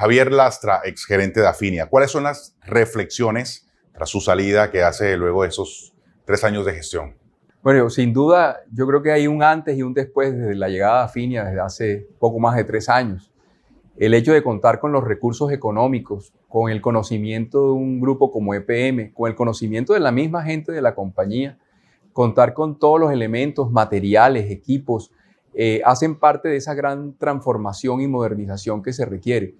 Javier Lastra, gerente de Afinia, ¿cuáles son las reflexiones tras su salida que hace luego de esos tres años de gestión? Bueno, sin duda, yo creo que hay un antes y un después desde la llegada de Afinia, desde hace poco más de tres años. El hecho de contar con los recursos económicos, con el conocimiento de un grupo como EPM, con el conocimiento de la misma gente de la compañía, contar con todos los elementos, materiales, equipos, eh, hacen parte de esa gran transformación y modernización que se requiere.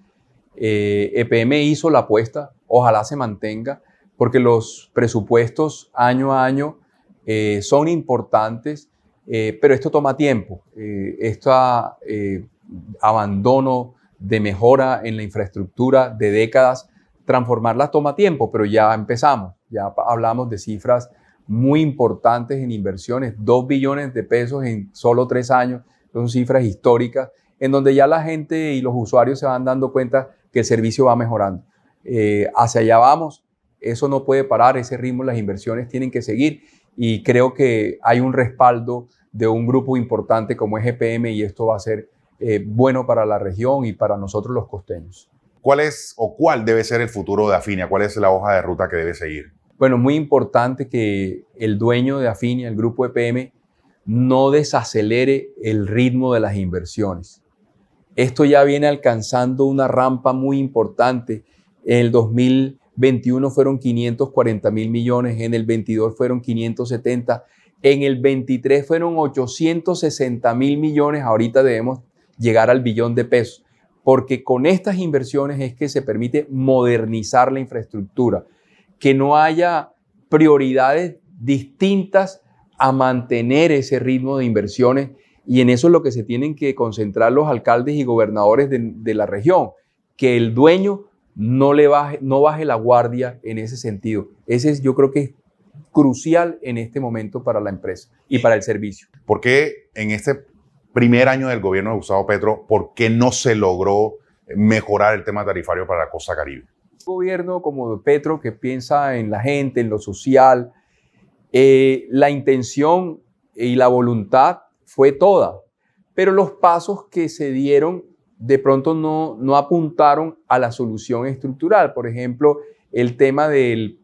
EPM eh, e hizo la apuesta, ojalá se mantenga, porque los presupuestos año a año eh, son importantes, eh, pero esto toma tiempo. este abandono de mejora en la infraestructura de décadas, transformarla toma tiempo, pero ya empezamos, ya hablamos de cifras muy importantes en inversiones, 2 billones de pesos en solo tres años, son cifras históricas, en donde ya la gente y los usuarios se van dando cuenta que el servicio va mejorando. Eh, hacia allá vamos, eso no puede parar, ese ritmo, las inversiones tienen que seguir y creo que hay un respaldo de un grupo importante como es EPM y esto va a ser eh, bueno para la región y para nosotros los costeños. ¿Cuál es o cuál debe ser el futuro de Afinia? ¿Cuál es la hoja de ruta que debe seguir? Bueno, muy importante que el dueño de Afinia, el grupo EPM, no desacelere el ritmo de las inversiones. Esto ya viene alcanzando una rampa muy importante. En el 2021 fueron 540 mil millones, en el 22 fueron 570, en el 23 fueron 860 mil millones, ahorita debemos llegar al billón de pesos, porque con estas inversiones es que se permite modernizar la infraestructura, que no haya prioridades distintas a mantener ese ritmo de inversiones y en eso es lo que se tienen que concentrar los alcaldes y gobernadores de, la región, que el dueño no, le baje, no baje la guardia en ese sentido. Ese es, yo creo que es crucial en este momento para la empresa y para el servicio. ¿Por qué en este primer año del gobierno de Gustavo Petro, por qué no se logró mejorar el tema tarifario para la costa caribe? Un gobierno como Petro que piensa en la gente, en lo social, eh, la intención y la voluntad fue toda, pero los pasos que se dieron de pronto no, apuntaron a la solución estructural. Por ejemplo, el tema del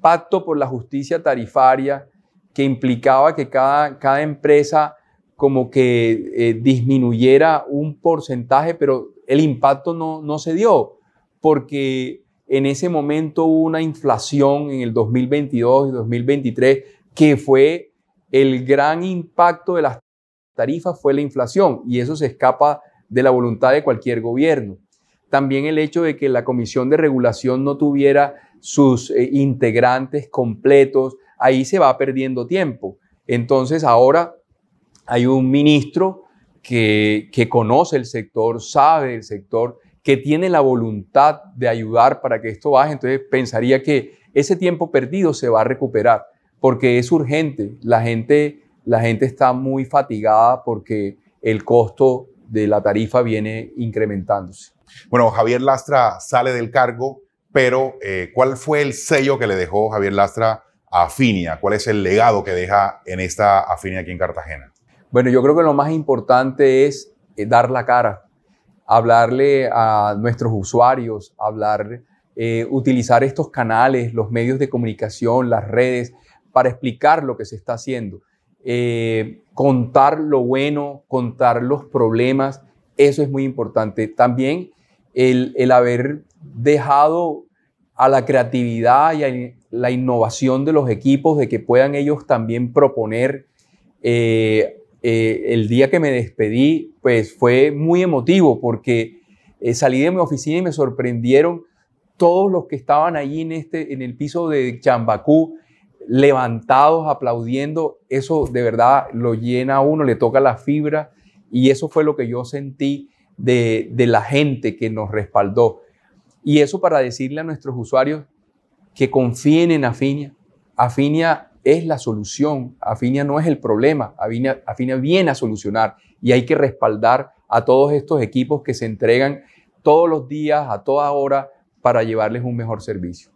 pacto por la justicia tarifaria que implicaba que cada, empresa como que eh, disminuyera un porcentaje, pero el impacto no, no se dio, porque en ese momento hubo una inflación en el 2022 y 2023 que fue el gran impacto de las tarifa fue la inflación y eso se escapa de la voluntad de cualquier gobierno. También el hecho de que la comisión de regulación no tuviera sus eh, integrantes completos, ahí se va perdiendo tiempo. Entonces ahora hay un ministro que, que conoce el sector, sabe el sector, que tiene la voluntad de ayudar para que esto baje, entonces pensaría que ese tiempo perdido se va a recuperar, porque es urgente. La gente la gente está muy fatigada porque el costo de la tarifa viene incrementándose. Bueno, Javier Lastra sale del cargo, pero eh, ¿cuál fue el sello que le dejó Javier Lastra a Afinia? ¿Cuál es el legado que deja en esta Afinia aquí en Cartagena? Bueno, yo creo que lo más importante es eh, dar la cara, hablarle a nuestros usuarios, hablar, eh, utilizar estos canales, los medios de comunicación, las redes, para explicar lo que se está haciendo. Eh, contar lo bueno, contar los problemas, eso es muy importante. También el, haber dejado a la creatividad y a la innovación de los equipos, de que puedan ellos también proponer. Eh, eh, el día que me despedí, pues fue muy emotivo porque salí de mi oficina y me sorprendieron todos los que estaban allí en, este, en el piso de Chambacú levantados, aplaudiendo, eso de verdad lo llena a uno, le toca la fibra y eso fue lo que yo sentí de, la gente que nos respaldó. Y eso para decirle a nuestros usuarios que confíen en Afinia. Afinia es la solución, Afinia no es el problema, Afinia, Afinia viene a solucionar y hay que respaldar a todos estos equipos que se entregan todos los días, a toda hora, para llevarles un mejor servicio.